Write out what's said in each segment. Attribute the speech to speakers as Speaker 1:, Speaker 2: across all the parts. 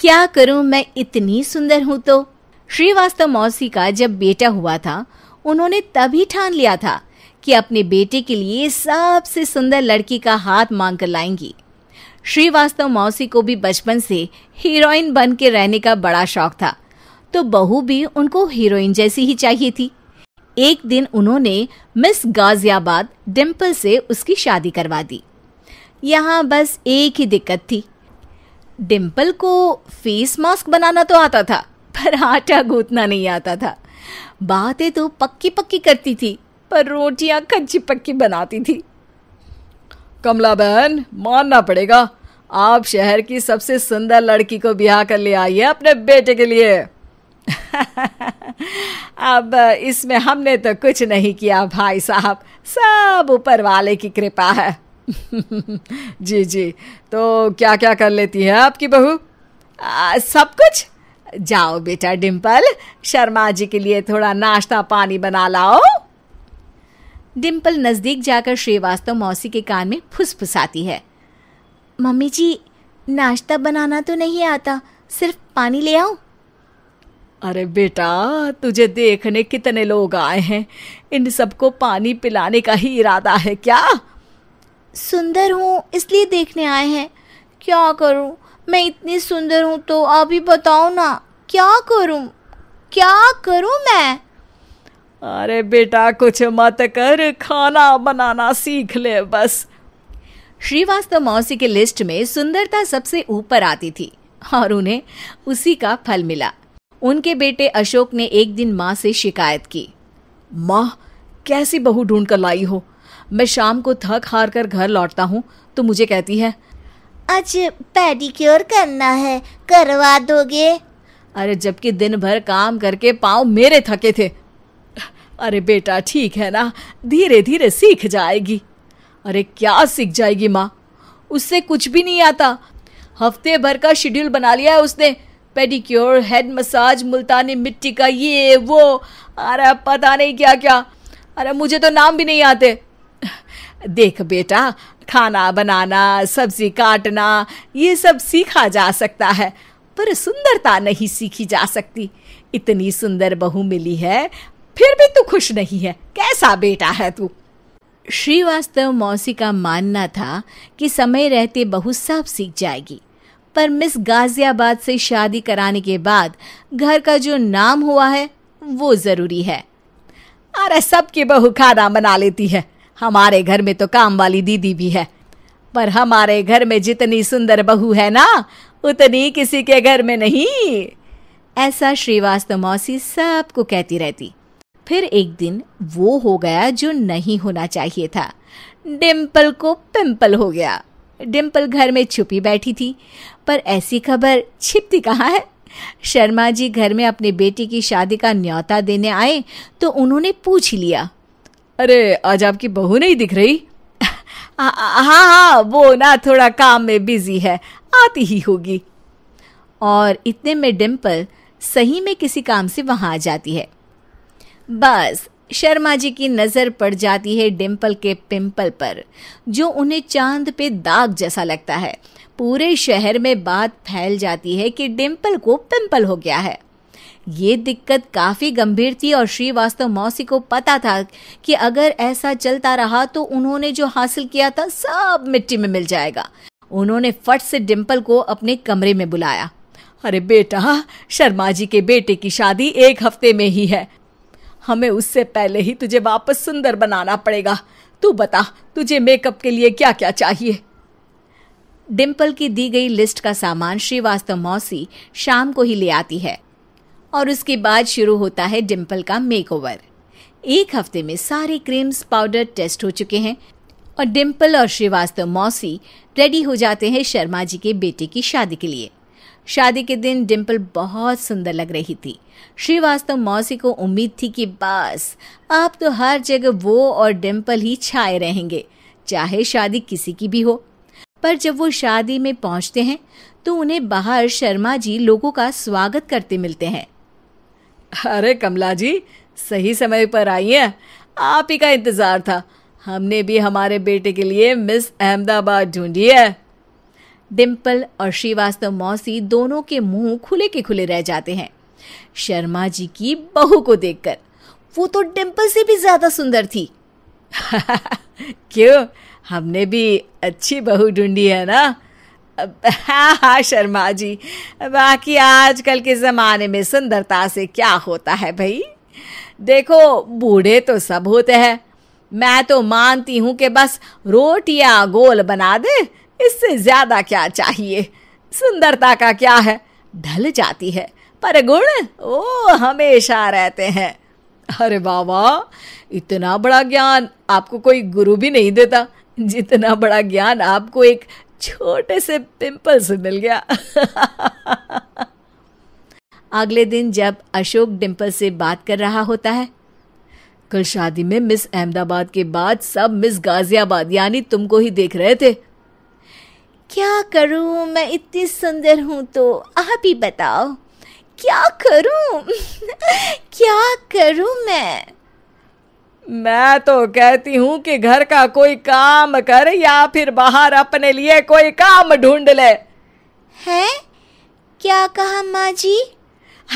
Speaker 1: क्या करूं मैं इतनी सुंदर हूं तो श्रीवास्तव मौसी का जब बेटा हुआ था उन्होंने तभी ठान लिया था कि अपने बेटे के लिए सबसे सुंदर लड़की का हाथ मांग कर लाएंगी श्रीवास्तव मौसी को भी बचपन से हीरोइन बन के रहने का बड़ा शौक था तो बहू भी उनको हीरोइन जैसी ही चाहिए थी एक दिन उन्होंने मिस गाजियाबाद डिम्पल से उसकी शादी करवा दी यहाँ बस एक ही दिक्कत थी डिम्पल को फेस मास्क बनाना तो आता था पर आटा गूंथना नहीं आता था बातें तो पक्की पक्की करती थी पर रोटियां कच्ची पक्की बनाती थी कमला बहन मानना पड़ेगा आप शहर की सबसे सुंदर लड़की को ब्याह कर ले आई है अपने बेटे के लिए अब इसमें हमने तो कुछ नहीं किया भाई साहब सब ऊपर वाले की कृपा है जी जी तो क्या क्या कर लेती है आपकी बहू सब कुछ जाओ बेटा डिम्पल शर्मा जी के लिए थोड़ा नाश्ता पानी बना लाओ डिम्पल नज़दीक जाकर श्रीवास्तव मौसी के कान में फुसफुसाती है मम्मी जी नाश्ता बनाना तो नहीं आता सिर्फ पानी ले आओ अरे बेटा तुझे देखने कितने लोग आए हैं इन सबको पानी पिलाने का ही इरादा है क्या सुंदर हूँ इसलिए देखने आए हैं क्या करूँ मैं इतनी सुंदर हूँ तो आप ही बताओ ना क्या करूँ क्या करूँ मैं अरे बेटा कुछ मत कर खाना बनाना सीख ले बस श्रीवास्तव मौसी के लिस्ट में सुंदरता सबसे ऊपर आती थी और उन्हें उसी का फल मिला उनके बेटे अशोक ने एक दिन माँ से शिकायत की माँ कैसी बहू ढूंढ कर लाई हो मैं शाम को थक हार कर घर लौटता हूँ तो मुझे कहती है आज पेडिक्योर करना है करवा दोगे अरे जबकि दिन भर काम करके पाँव मेरे थके थे अरे बेटा ठीक है ना धीरे धीरे सीख जाएगी अरे क्या सीख जाएगी माँ उससे कुछ भी नहीं आता हफ्ते भर का शेड्यूल बना लिया है उसने पेडिक्योर हेड मसाज मुल्तानी मिट्टी का ये वो अरे पता नहीं क्या क्या अरे मुझे तो नाम भी नहीं आते देख बेटा खाना बनाना सब्जी काटना ये सब सीखा जा सकता है पर सुंदरता नहीं सीखी जा सकती इतनी सुंदर बहू मिली है फिर भी तू खुश नहीं है कैसा बेटा है तू श्रीवास्तव मौसी का मानना था कि समय रहते बहू सब सीख जाएगी पर मिस गाजियाबाद से शादी कराने के बाद घर का जो नाम हुआ है वो ज़रूरी है अरे सबकी बहू खाना बना लेती है हमारे घर में तो काम वाली दीदी भी है पर हमारे घर में जितनी सुंदर बहू है ना उतनी किसी के घर में नहीं ऐसा श्रीवास्तव मौसी सबको कहती रहती फिर एक दिन वो हो गया जो नहीं होना चाहिए था डिम्पल को पिंपल हो गया डिम्पल घर में छुपी बैठी थी पर ऐसी खबर छिपती कहाँ है शर्मा जी घर में अपने बेटे की शादी का न्योता देने आए तो उन्होंने पूछ लिया अरे आज आपकी बहू नहीं दिख रही हाँ, हाँ हाँ वो ना थोड़ा काम में बिजी है आती ही होगी और इतने में डिम्पल सही में किसी काम से वहां आ जाती है बस शर्मा जी की नज़र पड़ जाती है डिम्पल के पिंपल पर जो उन्हें चांद पे दाग जैसा लगता है पूरे शहर में बात फैल जाती है कि डिम्पल को पिंपल हो गया है ये दिक्कत काफ़ी गंभीर थी और श्रीवास्तव मौसी को पता था कि अगर ऐसा चलता रहा तो उन्होंने जो हासिल किया था सब मिट्टी में मिल जाएगा उन्होंने फट से डिम्पल को अपने कमरे में बुलाया अरे बेटा शर्मा जी के बेटे की शादी एक हफ्ते में ही है हमें उससे पहले ही तुझे वापस सुंदर बनाना पड़ेगा तू बता तुझे मेकअप के लिए क्या क्या चाहिए डिम्पल की दी गई लिस्ट का सामान श्रीवास्तव मौसी शाम को ही ले आती है और उसके बाद शुरू होता है डिम्पल का मेकओवर एक हफ्ते में सारे क्रीम्स पाउडर टेस्ट हो चुके हैं और डिम्पल और श्रीवास्तव मौसी रेडी हो जाते हैं शर्मा जी के बेटे की शादी के लिए शादी के दिन डिम्पल बहुत सुंदर लग रही थी श्रीवास्तव मौसी को उम्मीद थी कि बस आप तो हर जगह वो और डिम्पल ही छाए रहेंगे चाहे शादी किसी की भी हो पर जब वो शादी में पहुंचते हैं तो उन्हें बाहर शर्मा जी लोगों का स्वागत करते मिलते हैं अरे कमला जी सही समय पर आई हैं आप ही का इंतज़ार था हमने भी हमारे बेटे के लिए मिस अहमदाबाद ढूंढी है डिम्पल और श्रीवास्तव मौसी दोनों के मुंह खुले के खुले रह जाते हैं शर्मा जी की बहू को देखकर वो तो डिम्पल से भी ज़्यादा सुंदर थी क्यों हमने भी अच्छी बहू ढूंढी है ना हाँ हाँ शर्मा जी बाकी आजकल के ज़माने में सुंदरता से क्या होता है भाई देखो बूढ़े तो सब होते हैं मैं तो मानती हूँ कि बस रोटियाँ गोल बना दे इससे ज़्यादा क्या चाहिए सुंदरता का क्या है ढल जाती है पर गुण वो हमेशा रहते हैं अरे बाबा इतना बड़ा ज्ञान आपको कोई गुरु भी नहीं देता जितना बड़ा ज्ञान आपको एक छोटे से पिंपल से मिल गया अगले दिन जब अशोक डिंपल से बात कर रहा होता है कल शादी में मिस अहमदाबाद के बाद सब मिस गाजियाबाद यानी तुमको ही देख रहे थे क्या करूं मैं इतनी सुंदर हूं तो आप ही बताओ क्या करूं क्या करूं मैं मैं तो कहती हूँ कि घर का कोई काम कर या फिर बाहर अपने लिए कोई काम ढूंढ ले है क्या कहा माँ जी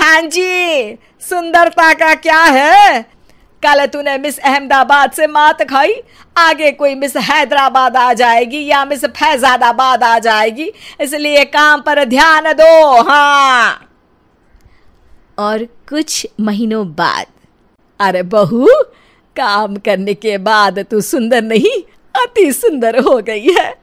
Speaker 1: हाँ जी सुंदरता का क्या है कल तूने मिस अहमदाबाद से मात खाई आगे कोई मिस हैदराबाद आ जाएगी या मिस फैजादाबाद आ जाएगी इसलिए काम पर ध्यान दो हाँ और कुछ महीनों बाद अरे बहू काम करने के बाद तू सुंदर नहीं अति सुंदर हो गई है